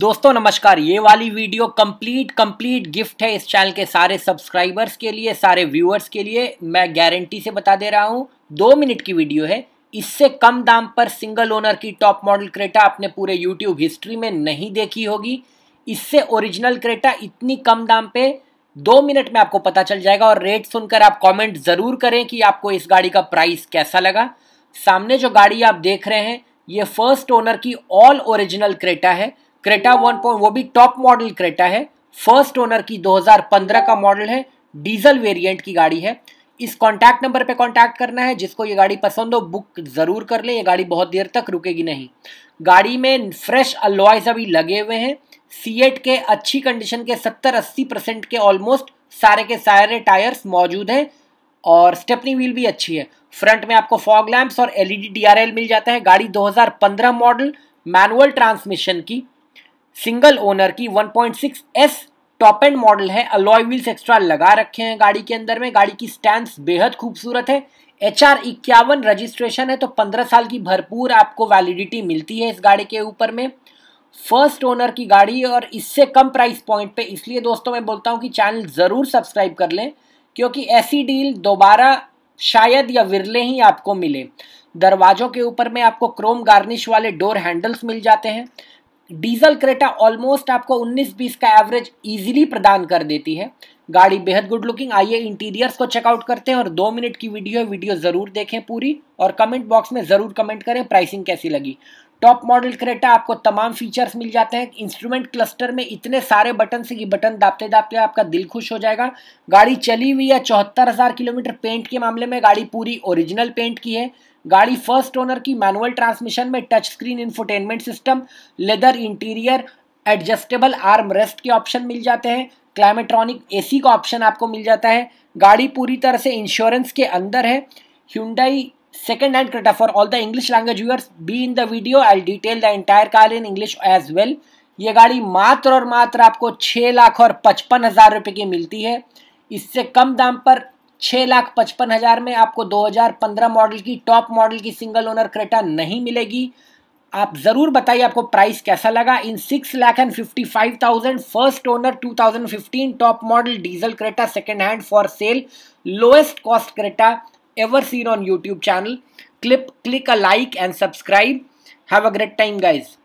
दोस्तों नमस्कार ये वाली वीडियो कंप्लीट कंप्लीट गिफ्ट है इस चैनल के सारे सब्सक्राइबर्स के लिए सारे व्यूअर्स के लिए मैं गारंटी से बता दे रहा हूँ दो मिनट की वीडियो है इससे कम दाम पर सिंगल ओनर की टॉप मॉडल क्रेटा आपने पूरे यूट्यूब हिस्ट्री में नहीं देखी होगी इससे ओरिजिनल क्रेटा इतनी कम दाम पे दो मिनट में आपको पता चल जाएगा और रेट सुनकर आप कॉमेंट ज़रूर करें कि आपको इस गाड़ी का प्राइस कैसा लगा सामने जो गाड़ी आप देख रहे हैं ये फर्स्ट ओनर की ऑल ओरिजिनल क्रेटा है क्रेटा वन पॉइंट वो भी टॉप मॉडल क्रेटा है फर्स्ट ओनर की 2015 का मॉडल है डीजल वेरिएंट की गाड़ी है इस कॉन्टैक्ट नंबर पे कॉन्टैक्ट करना है जिसको ये गाड़ी पसंद हो बुक ज़रूर कर ले ये गाड़ी बहुत देर तक रुकेगी नहीं गाड़ी में फ्रेश अलॉयज अभी लगे हुए हैं सी के अच्छी कंडीशन के 70-80 परसेंट के ऑलमोस्ट सारे के सारे टायर्स मौजूद हैं और स्टेपनी व्हील भी अच्छी है फ्रंट में आपको फॉग लैम्प्स और एलईडी डीआरएल e मिल जाता है गाड़ी 2015 मॉडल मैनुअल ट्रांसमिशन की सिंगल ओनर की 1.6 point S top end model है अलॉय व्हील्स एक्स्ट्रा लगा रखे हैं गाड़ी के अंदर में गाड़ी की स्टैंड बेहद खूबसूरत है एच आर इक्यावन रजिस्ट्रेशन है तो पंद्रह साल की भरपूर आपको वैलिडिटी मिलती है इस गाड़ी के ऊपर में फर्स्ट ओनर की गाड़ी और इससे कम प्राइस पॉइंट पे इसलिए दोस्तों मैं बोलता हूँ कि चैनल ज़रूर सब्सक्राइब कर लें क्योंकि ऐसी डील दोबारा शायद या विरले ही आपको मिले दरवाजों के ऊपर में आपको क्रोम गार्निश वाले डोर हैंडल्स मिल जाते हैं डीजल क्रेटा ऑलमोस्ट आपको 19-20 का एवरेज इजीली प्रदान कर देती है गाड़ी बेहद गुड लुकिंग आइए इंटीरियर्स को चेकआउट करते हैं और दो मिनट की वीडियो है वीडियो ज़रूर देखें पूरी और कमेंट बॉक्स में ज़रूर कमेंट करें प्राइसिंग कैसी लगी टॉप मॉडल क्रेटा आपको तमाम फीचर्स मिल जाते हैं इंस्ट्रूमेंट क्लस्टर में इतने सारे बटन से कि बटन दापते दापते आपका दिल खुश हो जाएगा गाड़ी चली हुई है चौहत्तर हज़ार किलोमीटर पेंट के मामले में गाड़ी पूरी ओरिजिनल पेंट की है गाड़ी फर्स्ट ओनर की मैनुअल ट्रांसमिशन में touch screen infotainment system leather interior adjustable arm rest के ऑप्शन मिल जाते हैं क्लाइमेट्रॉनिक एसी का ऑप्शन आपको मिल जाता है गाड़ी पूरी तरह से इंश्योरेंस के अंदर है Hyundai Second hand creta for all the English language viewers, be in the video. I'll detail the entire car in English as well. ये गाड़ी मात्र और मात्र आपको छः लाख और पचपन हज़ार रुपये की मिलती है इससे कम दाम पर छः लाख पचपन हज़ार में आपको 2015 मॉडल की टॉप मॉडल की सिंगल ओनर क्रेटा नहीं मिलेगी आप ज़रूर बताइए आपको प्राइस कैसा लगा in six lakh and fifty five thousand first owner two thousand fifteen top model diesel Creta second hand for sale lowest cost Creta ever seen on YouTube channel. Clip, click a like and subscribe. Have a great time guys.